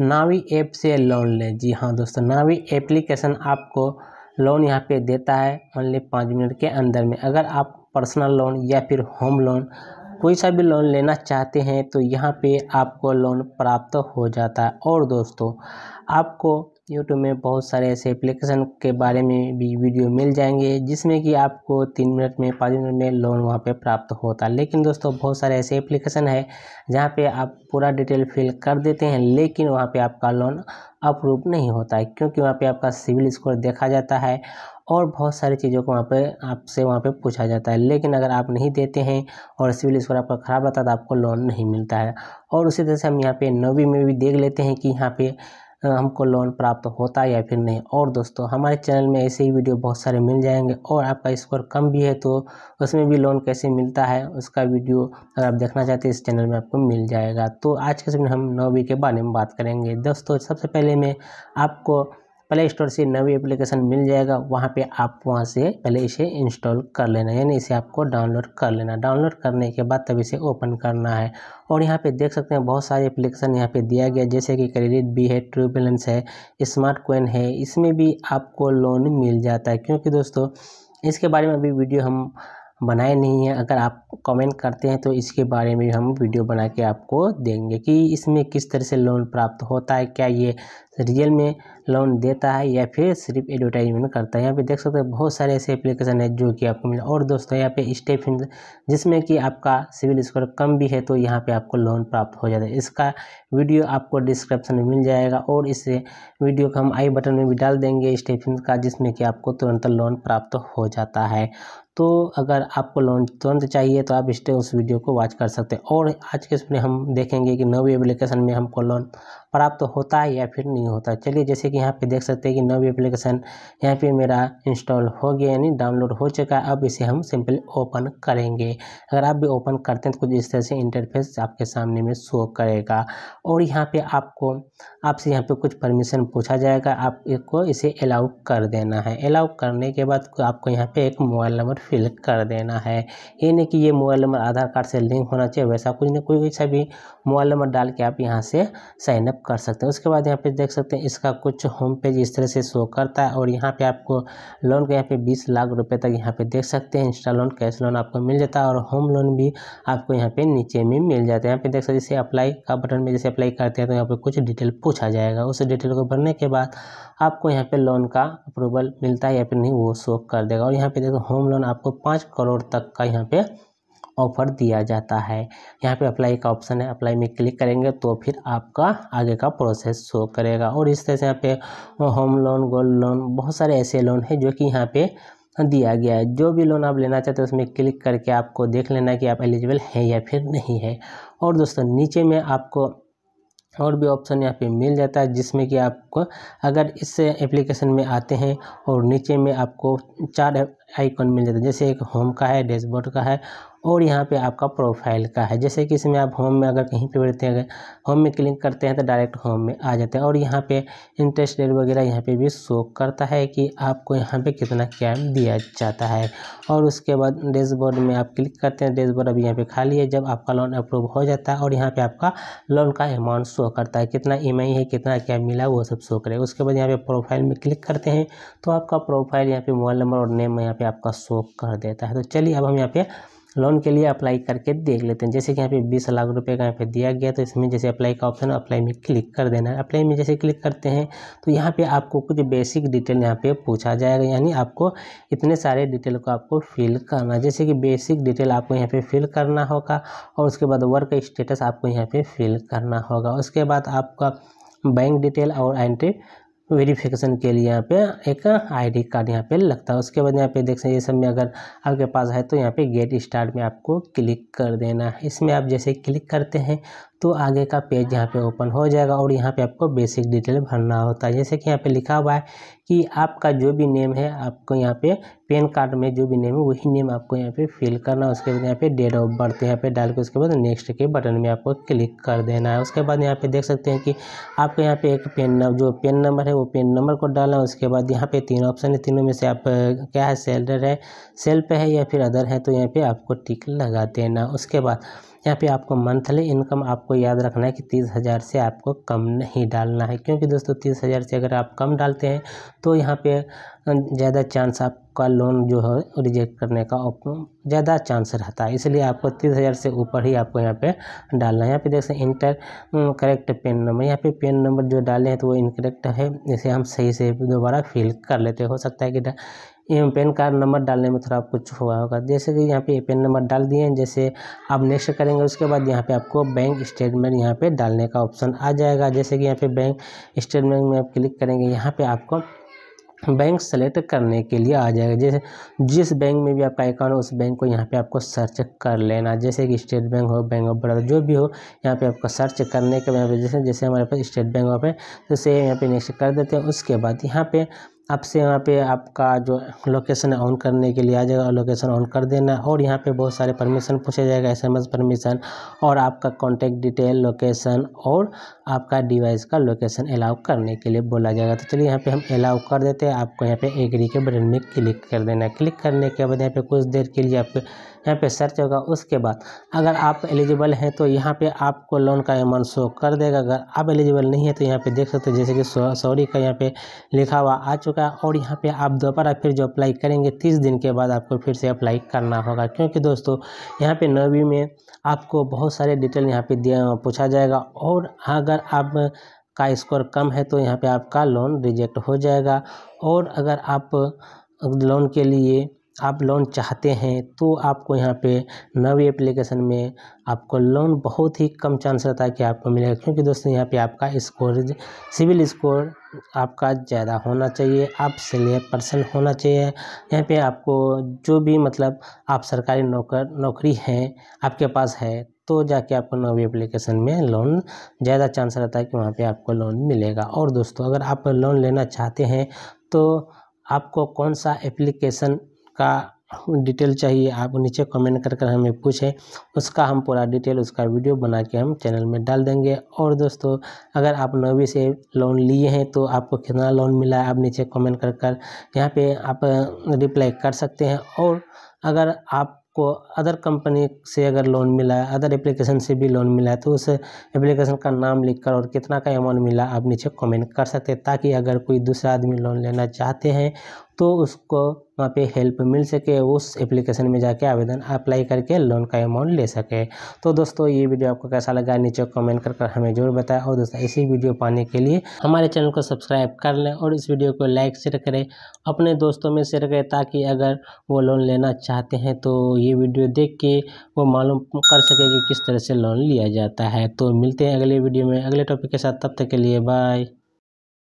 नावी app से loan लें जी हाँ दोस्तों नावी एप्लीकेशन आपको लोन यहाँ पे देता है ओनली पाँच मिनट के अंदर में अगर आप पर्सनल लोन या फिर होम लोन कोई सा भी लोन लेना चाहते हैं तो यहाँ पे आपको लोन प्राप्त हो जाता है और दोस्तों आपको यूट्यूब में बहुत सारे ऐसे एप्लीकेशन के बारे में भी वीडियो मिल जाएंगे जिसमें कि आपको तीन मिनट में पाँच मिनट में लोन वहाँ पे प्राप्त होता है लेकिन दोस्तों बहुत सारे ऐसे एप्लीकेशन है जहाँ पे आप पूरा डिटेल फिल कर देते हैं लेकिन वहाँ पे आपका लोन अप्रूव नहीं होता है क्योंकि वहाँ पर आपका सिविल स्कोर देखा जाता है और बहुत सारी चीज़ों को वहाँ पे आपसे वहाँ पे पूछा जाता है लेकिन अगर आप नहीं देते हैं और सिविल स्कोर आपका ख़राब रहता है तो आपको लोन नहीं मिलता है और उसी तरह से हम यहाँ पे नौवीं में भी देख लेते हैं कि यहाँ पे हमको लोन प्राप्त होता है या फिर नहीं और दोस्तों हमारे चैनल में ऐसे ही वीडियो बहुत सारे मिल जाएंगे और आपका स्कोर कम भी है तो उसमें भी लोन कैसे मिलता है उसका वीडियो अगर आप देखना चाहते हैं इस चैनल में आपको मिल जाएगा तो आज के समय हम नौवीं के बारे में बात करेंगे दोस्तों सबसे पहले मैं आपको प्ले स्टोर से नवी एप्लीकेशन मिल जाएगा वहाँ पे आप वहाँ से पहले इसे इंस्टॉल कर लेना यानी इसे आपको डाउनलोड कर लेना डाउनलोड करने के बाद तब इसे ओपन करना है और यहाँ पे देख सकते हैं बहुत सारे एप्लीकेशन यहाँ पे दिया गया जैसे कि क्रेडिट भी है ट्रू बैलेंस है स्मार्ट कोइन है इसमें भी आपको लोन मिल जाता है क्योंकि दोस्तों इसके बारे में अभी वीडियो हम बनाए नहीं हैं अगर आप कमेंट करते हैं तो इसके बारे में हम वीडियो बना के आपको देंगे कि इसमें किस तरह से लोन प्राप्त होता है क्या ये रियल में लोन देता है या फिर सिर्फ एडवर्टाइजमेंट करता है यहाँ पे देख सकते हैं बहुत सारे ऐसे एप्लीकेशन है जो कि आपको मिले और दोस्तों यहाँ पे स्टेप जिसमें कि आपका सिविल स्कोर कम भी है तो यहाँ पे आपको लोन प्राप्त हो जाता है इसका वीडियो आपको डिस्क्रिप्शन में मिल जाएगा और इस वीडियो को हम आई बटन में भी डाल देंगे स्टेप का जिसमें कि आपको तुरंत लोन प्राप्त हो जाता है तो अगर आपको लोन तुरंत चाहिए तो आप इस उस वीडियो को वॉच कर सकते हैं और आज के इसमें हम देखेंगे कि नवी एप्लीकेशन में हमको लोन प्राप्त होता है या फिर नहीं होता चलिए जैसे कि यहाँ पे देख सकते हैं कि नवी एप्लीकेशन यहाँ पे मेरा इंस्टॉल हो गया यानी डाउनलोड हो चुका है अब इसे हम सिंपली ओपन करेंगे अगर आप भी ओपन करते हैं तो कुछ इस तरह से इंटरफेस आपके सामने में शो करेगा और यहाँ पे आपको आपसे यहाँ पे कुछ परमिशन पूछा जाएगा आपको इसे अलाउ कर देना है अलाउ करने के बाद आपको यहाँ पर एक मोबाइल नंबर फिल कर देना है ये नहीं कि ये मोबाइल नंबर आधार कार्ड से लिंक होना चाहिए वैसा कुछ नहीं कोई वैसा भी मोबाइल नंबर डाल के आप यहाँ से साइनअप कर सकते हैं उसके बाद यहाँ पे देख सकते हैं इसका कुछ होम पेज इस तरह से शो करता है और यहाँ पे आपको लोन का यहाँ पे बीस लाख रुपए तक यहाँ पे देख सकते हैं इंस्टा लोन कैश लोन आपको मिल जाता है और होम लोन भी आपको यहाँ पे नीचे में मिल जाता है यहाँ पे देख सकते जैसे अप्लाई का बटन में जैसे अप्लाई करते हैं तो यहाँ पर कुछ डिटेल पूछा जाएगा उस डिटेल को भरने के बाद आपको यहाँ पे लोन का अप्रूवल मिलता है या फिर नहीं वो शो कर देगा और यहाँ पे देखो होम लोन आपको पाँच करोड़ तक का यहाँ पे ऑफर दिया जाता है यहाँ पे अप्लाई का ऑप्शन है अप्लाई में क्लिक करेंगे तो फिर आपका आगे का प्रोसेस शो करेगा और इस तरह से यहाँ पे होम लोन गोल्ड लोन बहुत सारे ऐसे लोन हैं जो कि यहाँ पे दिया गया है जो भी लोन आप लेना चाहते हैं उसमें क्लिक करके आपको देख लेना कि आप एलिजिबल हैं या फिर नहीं है और दोस्तों नीचे में आपको और भी ऑप्शन यहाँ पे मिल जाता है जिसमें कि आपको अगर इस एप्लीकेशन में आते हैं और नीचे में आपको चार आइकॉन मिल जाता है जैसे एक होम का है डैशबोर्ड का है और यहाँ पे आपका प्रोफाइल का है जैसे कि इसमें आप होम में अगर कहीं पे बैठते हैं होम में क्लिक करते हैं तो डायरेक्ट होम में आ जाते हैं और यहाँ पे इंटरेस्ट रेट वगैरह यहाँ पे भी शो करता है कि आपको यहाँ पे कितना क्या दिया जाता है और उसके बाद डैशबोर्ड में आप क्लिक करते हैं डैशबोर्ड अभी यहाँ पर खाली है जब आपका लोन अप्रूव हो जाता है और यहाँ पर आपका लोन का अमाउंट शो करता है कितना ई है कितना क्या मिला वो सब शो करेगा उसके बाद यहाँ पर प्रोफाइल में क्लिक करते हैं तो आपका प्रोफाइल यहाँ पर मोबाइल नंबर और नेम यहाँ पर आपका शो कर देता है तो चलिए अब हम यहाँ पर लोन के लिए अप्लाई करके देख लेते हैं जैसे कि यहाँ पे बीस लाख रुपए का यहाँ पे दिया गया तो इसमें जैसे अप्लाई का ऑप्शन अप्लाई में क्लिक कर देना है अप्लाई में जैसे क्लिक करते हैं तो यहाँ पे आपको कुछ बेसिक डिटेल यहाँ पे पूछा जाएगा यानी आपको इतने सारे डिटेल को आपको फिल करना जैसे कि बेसिक डिटेल आपको यहाँ पर फिल करना होगा और उसके बाद वर्क स्टेटस आपको यहाँ पर फिल करना होगा उसके बाद आपका बैंक डिटेल और एंट्री वेरिफिकेशन के लिए यहाँ पे एक आईडी कार्ड यहाँ पे लगता है उसके बाद यहाँ पे देख सकते हैं ये सब में अगर आपके पास है तो यहाँ पे गेट स्टार्ट में आपको क्लिक कर देना है इसमें आप जैसे क्लिक करते हैं तो आगे का पेज यहाँ पे ओपन हो जाएगा और यहाँ पे आपको बेसिक डिटेल भरना होता है जैसे कि यहाँ पे लिखा हुआ है कि आपका जो भी नेम है आपको यहाँ पे पेन कार्ड में जो भी नेम है वही नेम आपको यहाँ पे फिल करना है उसके बाद यहाँ पे डेट ऑफ बर्थ यहाँ पे डाल के उसके बाद नेक्स्ट के बटन में आपको क्लिक कर देना है उसके बाद यहाँ पे देख सकते हैं कि आपको यहाँ पे एक पेन नंबर जो पेन नंबर है वो पेन नंबर को डालना है उसके बाद यहाँ पे तीन ऑप्शन है तीनों में से आप क्या है सेलर है सेल पे है या फिर अदर है तो यहाँ पे आपको टिक लगा देना उसके बाद यहाँ पे आपको मंथली इनकम आपको याद रखना है कि तीस हज़ार से आपको कम नहीं डालना है क्योंकि दोस्तों तीस हज़ार से अगर आप कम डालते हैं तो यहाँ पे ज़्यादा चांस आप आपका लोन जो है रिजेक्ट करने का ज़्यादा चांस रहता है इसलिए आपको तीस हज़ार से ऊपर ही आपको यहाँ पे डालना है यहाँ पे जैसे इंटर करेक्ट पेन नंबर यहाँ पे पेन नंबर जो डाले हैं तो वो इनकरेक्ट है इसे हम सही से दोबारा फिल कर लेते हो सकता है कि पेन कार्ड नंबर डालने में थोड़ा कुछ हुआ होगा जैसे कि यहाँ पे पेन नंबर डाल दिए जैसे आप नेक्स्ट करेंगे उसके बाद यहाँ पे आपको बैंक स्टेटमेंट यहाँ पे डालने का ऑप्शन आ जाएगा जैसे कि यहाँ पे बैंक स्टेटमेंट में आप क्लिक करेंगे यहाँ पे आपको बैंक सेलेक्ट करने के लिए आ जाएगा जैसे जिस बैंक में भी आपका अकाउंट हो उस बैंक को यहाँ पे आपको सर्च कर लेना जैसे कि स्टेट बैंक हो बैंक ऑफ बड़ौदा जो भी हो यहाँ पे आपको सर्च करने के बाद जैसे जैसे हमारे पास स्टेट बैंक ऑफ है तो से यहाँ पे नेक्स्ट कर देते हैं उसके बाद यहाँ पे आपसे यहाँ पे आपका जो लोकेशन है ऑन करने के लिए आ जाएगा लोकेशन ऑन कर देना और यहाँ पे बहुत सारे परमिशन पूछा जाएगा एसएमएस परमिशन और आपका कॉन्टैक्ट डिटेल लोकेशन और आपका डिवाइस का लोकेशन अलाउ करने के लिए बोला जाएगा तो चलिए यहाँ पे हम अलाउ कर देते हैं आपको यहाँ पे एग्री के बटन में क्लिक कर देना है क्लिक करने के बाद यहाँ पे कुछ देर के लिए आपको यहाँ पे सर्च होगा उसके बाद अगर आप एलिजिबल हैं तो यहाँ पे आपको लोन का अमाउंट शो कर देगा अगर आप एलिजिबल नहीं है तो यहाँ पे देख सकते हैं जैसे कि सॉरी का यहाँ पे लिखा हुआ आ चुका है और यहाँ पे आप दोबारा फिर जो अप्लाई करेंगे तीस दिन के बाद आपको फिर से अप्लाई करना होगा क्योंकि दोस्तों यहाँ पर नवी में आपको बहुत सारे डिटेल यहाँ दिया पूछा जाएगा और अगर अगर आप का स्कोर कम है तो यहाँ पे आपका लोन रिजेक्ट हो जाएगा और अगर आप लोन के लिए आप लोन चाहते हैं तो आपको यहाँ पे नवी एप्लीकेशन में आपको लोन बहुत ही कम चांस रहता है कि आपको मिलेगा क्योंकि दोस्तों यहाँ पे आपका स्कोर सिविल स्कोर आपका ज़्यादा होना चाहिए आप सिलियर पर्सन होना चाहिए यहाँ पे आपको जो भी मतलब आप सरकारी नौकर नौकरी हैं आपके पास है तो जाके आपको नवी एप्लीकेशन में लोन ज़्यादा चांस रहता है कि वहाँ पे आपको लोन मिलेगा और दोस्तों अगर आप लोन लेना चाहते हैं तो आपको कौन सा एप्लीकेशन का डिटेल चाहिए आप नीचे कमेंट कर कर हमें पूछें उसका हम पूरा डिटेल उसका वीडियो बना के हम चैनल में डाल देंगे और दोस्तों अगर आप नवी से लोन लिए हैं तो आपको कितना लोन मिला है आप नीचे कमेंट कर कर यहाँ पे आप रिप्लाई कर सकते हैं और अगर आप को अदर कंपनी से अगर लोन मिला है अदर एप्लीकेशन से भी लोन मिला है तो उस एप्लीकेशन का नाम लिखकर और कितना का अमाउंट मिला आप नीचे कमेंट कर सकते हैं ताकि अगर कोई दूसरा आदमी लोन लेना चाहते हैं तो उसको वहाँ पे हेल्प मिल सके उस एप्लीकेशन में जाके आवेदन अप्लाई करके लोन का अमाउंट ले सके तो दोस्तों ये वीडियो आपको कैसा लगा नीचे कमेंट कर कर हमें जरूर बताएं और दोस्तों ऐसी वीडियो पाने के लिए हमारे चैनल को सब्सक्राइब कर लें और इस वीडियो को लाइक शेयर करें अपने दोस्तों में शेयर करें ताकि अगर वो लोन लेना चाहते हैं तो ये वीडियो देख के वो मालूम कर सके कि किस तरह से लोन लिया जाता है तो मिलते हैं अगले वीडियो में अगले टॉपिक के साथ तब तक के लिए बाय